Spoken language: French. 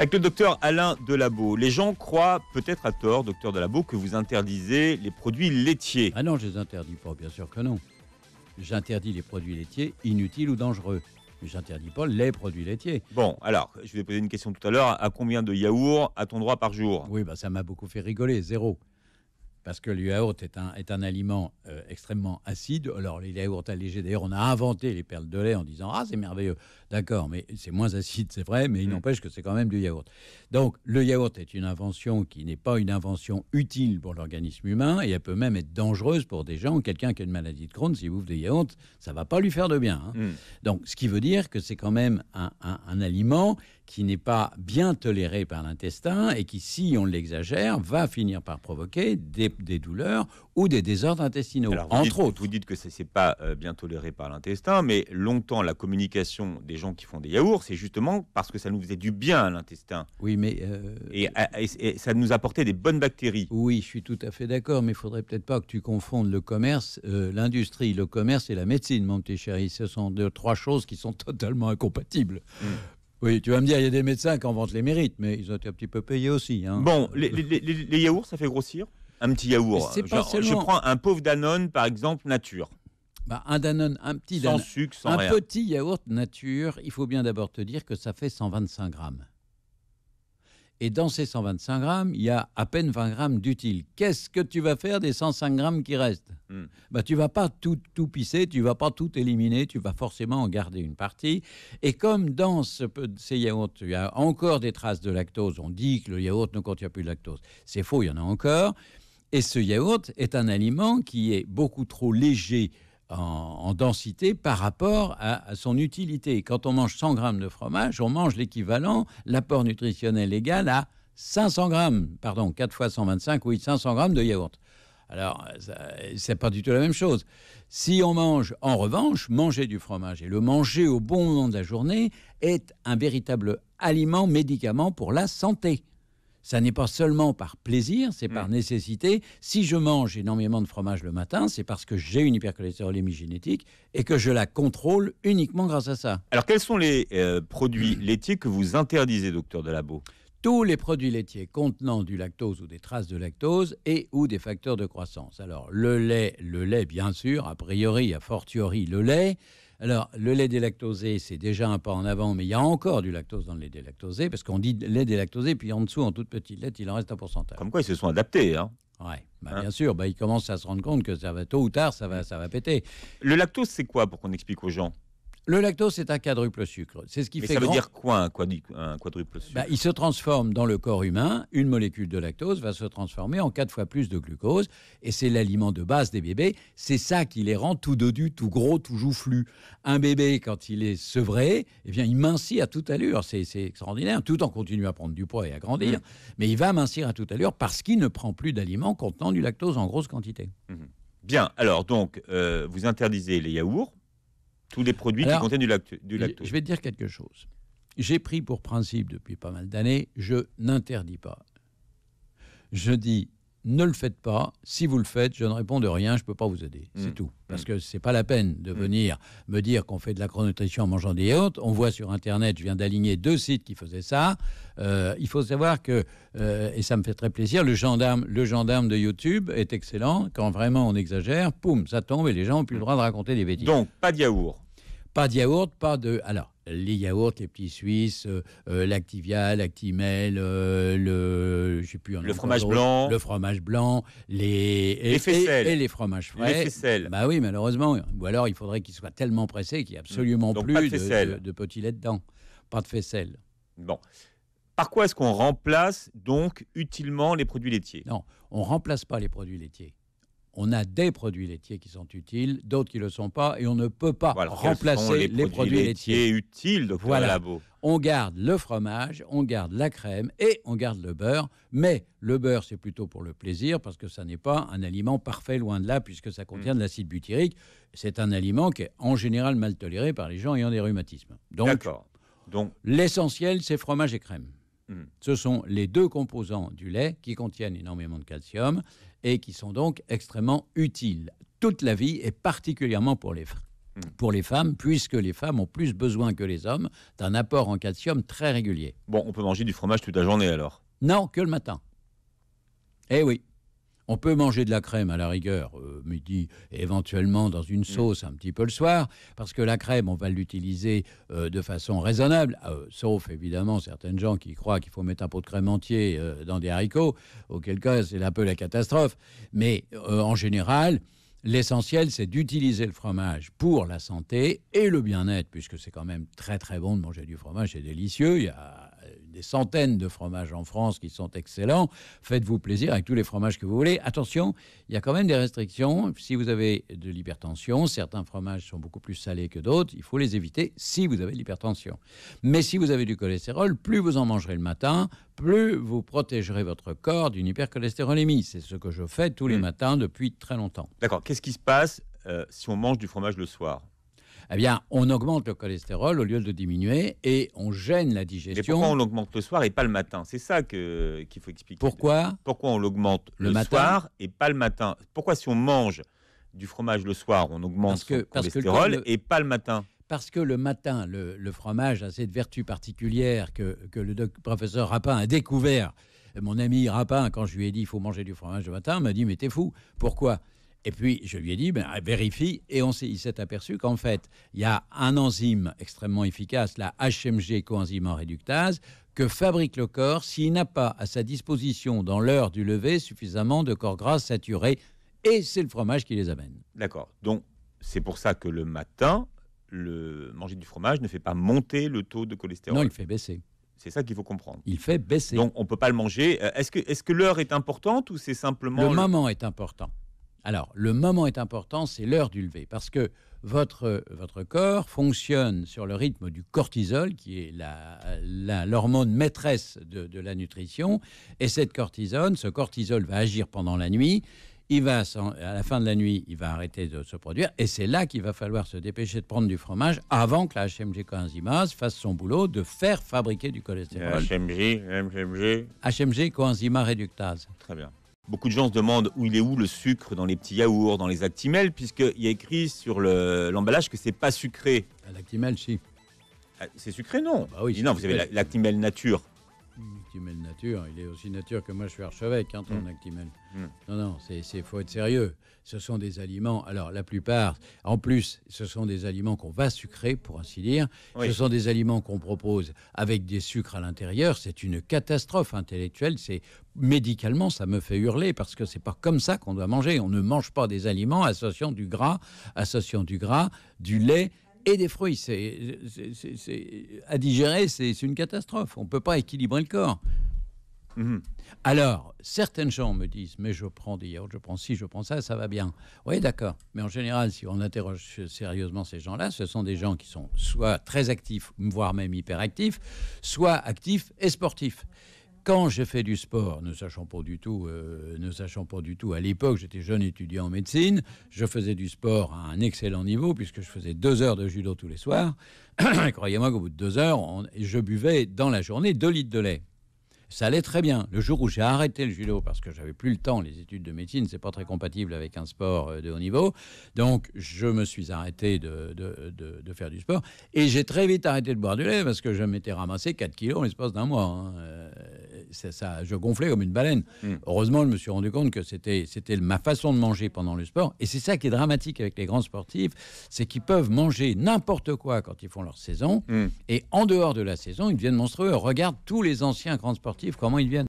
Avec le docteur Alain Delabo, les gens croient peut-être à tort, docteur Delabo, que vous interdisez les produits laitiers. Ah non, je les interdis pas, bien sûr que non. J'interdis les produits laitiers inutiles ou dangereux. Mais j'interdis pas les produits laitiers. Bon, alors, je vais poser une question tout à l'heure. À combien de yaourts a-t-on droit par jour Oui, bah, ça m'a beaucoup fait rigoler, zéro. Parce que le yaourt est un, est un aliment euh, extrêmement acide. Alors, les yaourts allégés, d'ailleurs, on a inventé les perles de lait en disant Ah, c'est merveilleux. D'accord, mais c'est moins acide, c'est vrai, mais il mm. n'empêche que c'est quand même du yaourt. Donc, le yaourt est une invention qui n'est pas une invention utile pour l'organisme humain et elle peut même être dangereuse pour des gens. Quelqu'un qui a une maladie de Crohn, s'il bouffe du yaourt, ça va pas lui faire de bien. Hein. Mm. Donc, ce qui veut dire que c'est quand même un, aliment qui n'est pas bien toléré par l'intestin et qui, si on l'exagère, va finir par provoquer des douleurs ou des désordres intestinaux, entre autres. Vous dites que ce n'est pas euh, bien toléré par l'intestin, mais longtemps, la communication des gens qui font des yaourts, c'est justement parce que ça nous faisait du bien à l'intestin. Oui, mais... Euh, euh, et, ça nous apportait des bonnes bactéries. Oui, je suis tout à fait d'accord, mais il faudrait peut-être pas que tu confondes le commerce, l'industrie, le commerce et la médecine, mon petit chéri. Ce sont deux, trois choses qui sont totalement incompatibles. Mm. Oui, tu vas me dire, il y a des médecins qui en vendent les mérites, mais ils ont été un petit peu payés aussi. Hein. Bon, les yaourts, ça fait grossir un petit yaourt. Je prends un pauvre Danone, par exemple, nature. Bah, un Danone, un petit Danone, un petit yaourt nature, il faut bien d'abord te dire que ça fait 125 grammes. Et dans ces 125 grammes, il y a à peine 20 grammes d'utile. Qu'est-ce que tu vas faire des 105 grammes qui restent Tu hmm. bah, Tu vas pas tout, tout pisser, tu vas pas tout éliminer, tu vas forcément en garder une partie. Et comme dans ce, ces yaourts, il y a encore des traces de lactose, on dit que le yaourt ne contient plus de lactose. C'est faux, il y en a encore. Et ce yaourt est un aliment qui est beaucoup trop léger en, densité par rapport à, son utilité. Quand on mange 100 grammes de fromage, on mange l'équivalent, l'apport nutritionnel égal à 500 grammes, pardon, 4 fois 125, oui, 500 grammes de yaourt. Alors, c'est pas du tout la même chose. Si on mange, en revanche, manger du fromage et le manger au bon moment de la journée est un véritable aliment, médicament pour la santé. Ça n'est pas seulement par plaisir, c'est par mm. nécessité. Si je mange énormément de fromage le matin, c'est parce que j'ai une hypercholestérolémie génétique et que je la contrôle uniquement grâce à ça. Alors, quels sont les euh, produits laitiers que vous interdisez, docteur Delabo tous les produits laitiers contenant du lactose ou des traces de lactose et ou des facteurs de croissance. Alors le lait, le lait bien sûr, a priori, a fortiori le lait, alors, le lait délactosé, c'est déjà un pas en avant, mais il y a encore du lactose dans le lait délactosé, parce qu'on dit lait délactosé, puis en dessous, en toute petite lettre, il en reste un pourcentage. Comme quoi, ils se sont adaptés, hein oui, bah hein. bien sûr, bah, ils commencent à se rendre compte que ça va tôt ou tard, ça va, ça va péter. Le lactose, c'est quoi pour qu'on explique aux gens le lactose, est un quadruple sucre. C'est ce qui fait. Ça veut dire quoi un, quadruple, un quadruple sucre bah, Il se transforme dans le corps humain. Une molécule de lactose va se transformer en quatre fois plus de glucose, et c'est l'aliment de base des bébés. C'est ça qui les rend tout dodus, tout gros, tout joufflu. Un bébé, quand il est sevré, eh bien, il mincit à toute allure. C'est extraordinaire, tout en continuant à prendre du poids et à grandir. Mmh. Mais il va mincir à toute allure parce qu'il ne prend plus d'aliments contenant du lactose en grosse quantité. Mmh. Bien, alors donc, euh, vous interdisez les yaourts, tous les produits qui contiennent du, du lactose. Je vais dire quelque chose. J'ai pris pour principe depuis pas mal d'années, je n'interdis pas. Je dis, ne le faites pas. Si vous le faites, je ne réponds de rien, je ne peux pas vous aider. C'est mm. tout. Parce mm. que ce n'est pas la peine de mm. venir me dire qu'on fait de la chronotrition en mangeant des yaourts. On voit sur Internet, je viens d'aligner deux sites qui faisaient ça. Euh, il faut savoir que, euh, et ça me fait très plaisir, le gendarme, le gendarme de YouTube est excellent. Quand vraiment on exagère, poum, ça tombe et les gens n'ont plus le droit de raconter des bêtises. Donc, pas de yaourt. Pas de yaourt, pas de... Alors, les yaourts, les petits suisses, euh, euh, l'Activia, l'Actimel, euh, le, je sais plus, le fromage blanc, le fromage blanc, les et, Et, les fromages frais. Les faisselles. Bah oui, malheureusement. Ou alors il faudrait qu'ils soient tellement pressés qu'il n'y ait absolument plus de, petits laits dedans. Pas de faisselle. Bon. Par quoi est-ce qu'on remplace donc utilement les produits laitiers Non, on remplace pas les produits laitiers on a des produits laitiers qui sont utiles, d'autres qui ne le sont pas, et on ne peut pas remplacer les, produits, laitiers, utiles de voilà. On garde le fromage, on garde la crème et on garde le beurre, mais le beurre c'est plutôt pour le plaisir parce que ça n'est pas un aliment parfait loin de là puisque ça contient hmm. de l'acide butyrique. C'est un aliment qui est en général mal toléré par les gens ayant des rhumatismes. Donc l'essentiel c'est fromage et crème. Mm. Ce sont les deux composants du lait qui contiennent énormément de calcium et qui sont donc extrêmement utiles toute la vie et particulièrement pour les, mm. pour les femmes, puisque les femmes ont plus besoin que les hommes d'un apport en calcium très régulier. Bon, on peut manger du fromage toute la journée alors Non, que le matin. Eh oui. On peut manger de la crème à la rigueur euh, midi, éventuellement dans une mm. sauce un petit peu le soir, parce que la crème, on va l'utiliser euh, de façon raisonnable, euh, sauf évidemment certaines gens qui croient qu'il faut mettre un pot de crème entier dans des haricots, auquel cas c'est un peu la catastrophe. Mais en général, L'essentiel, c'est d'utiliser le fromage pour la santé et le bien-être, puisque c'est quand même très très bon de manger du fromage, c'est délicieux. Il y a des centaines de fromages en France qui sont excellents. Faites-vous plaisir avec tous les fromages que vous voulez. Attention, il y a quand même des restrictions. Si vous avez de l'hypertension, certains fromages sont beaucoup plus salés que d'autres. Il faut les éviter si vous avez de l'hypertension. Mais si vous avez du cholestérol, plus vous en mangerez le matin, plus vous protégerez votre corps d'une hypercholestérolémie. C'est ce que je fais tous les mmh. matins depuis très longtemps. D'accord. Qu'est-ce qui se passe euh, si on mange du fromage le soir eh bien, on augmente le cholestérol au lieu de diminuer et on gêne la digestion. Mais pourquoi on augmente le soir et pas le matin C'est ça qu'il faut expliquer. Pourquoi Pourquoi on l'augmente le, soir et pas le matin Pourquoi si on mange du fromage le soir, on augmente le cholestérol et pas le matin parce que le matin, le, fromage a cette vertu particulière que, le professeur Rapin a découvert. Mon ami Rapin, quand je lui ai dit qu'il faut manger du fromage le matin, m'a dit mais t'es fou. Pourquoi et puis, je lui ai dit, ben, vérifie. Et on il s'est aperçu qu'en fait, il y a un enzyme extrêmement efficace, la HMG coenzyme réductase, que fabrique le corps s'il n'a pas à sa disposition, dans l'heure du lever, suffisamment de corps gras saturés. Et c'est le fromage qui les amène. D'accord. Donc, c'est pour ça que le matin, le manger du fromage ne fait pas monter le taux de cholestérol. Non, il fait baisser. C'est ça qu'il faut comprendre. Il fait baisser. Donc on ne peut pas le manger. Euh, est-ce que, l'heure est importante ou c'est simplement... le moment est important. Alors, le moment est important, c'est l'heure du lever, parce que votre, votre corps fonctionne sur le rythme du cortisol, qui est l'hormone maîtresse de, la nutrition, et cette cortisone, ce cortisol va agir pendant la nuit, il va, à la fin de la nuit, il va arrêter de se produire, et c'est là qu'il va falloir se dépêcher de prendre du fromage avant que la HMG coenzymase fasse son boulot de faire fabriquer du cholestérol. HMG, HMG. HMG réductase. Très bien. Beaucoup de gens se demandent où il est où le sucre dans les petits yaourts, dans les actimels, puisqu'il y a écrit sur l'emballage que c'est pas sucré. Ah, l'actimel, si. Ah, c'est sucré, non. Ah bah oui, non, vous avez l'actimel nature. Actimel hum, nature, il est aussi nature que moi, je suis archevêque hein, ton hum. hum. Non, non, c'est faut être sérieux. Ce sont des aliments, alors la plupart, en plus, ce sont des aliments qu'on va sucrer, pour ainsi dire. Ce sont des aliments qu'on propose avec des sucres à l'intérieur. C'est une catastrophe intellectuelle. C'est médicalement, ça me fait hurler parce que c'est pas comme ça qu'on doit manger. On ne mange pas des aliments associant du gras, associant du gras, du lait et des fruits. C'est, c'est, à digérer, c'est une catastrophe. On ne peut pas équilibrer le corps. Mmh. Alors, certaines gens me disent, mais je prends des je prends ci, je prends ça, ça va bien. Oui, d'accord. Mais en général, si on interroge sérieusement ces gens-là, ce sont des gens qui sont soit très actifs, voire même hyperactifs, soit actifs et sportifs quand j'ai fait du sport, ne sachant pas du tout, euh, ne sachant pas du tout, à l'époque j'étais jeune étudiant en médecine, je faisais du sport à un excellent niveau puisque je faisais deux heures de judo tous les soirs. Croyez-moi qu'au bout de deux heures, je buvais dans la journée deux litres de lait. Ça allait très bien. Le jour où j'ai arrêté le judo parce que j'avais plus le temps, les études de médecine, c'est pas très compatible avec un sport euh, de haut niveau. Donc, je me suis arrêté de, faire du sport et j'ai très vite arrêté de boire du lait parce que je m'étais ramassé 4 kilos en l'espace d'un mois. Hein ça, je gonflais comme une baleine. Hmm. Heureusement, je me suis rendu compte que c'était ma façon de manger pendant le sport. Et c'est ça qui est dramatique avec les grands sportifs, c'est qu'ils peuvent manger n'importe quoi quand ils font leur saison. Hmm. Et en dehors de la saison, ils deviennent monstrueux. Regarde tous les anciens grands sportifs, comment ils deviennent.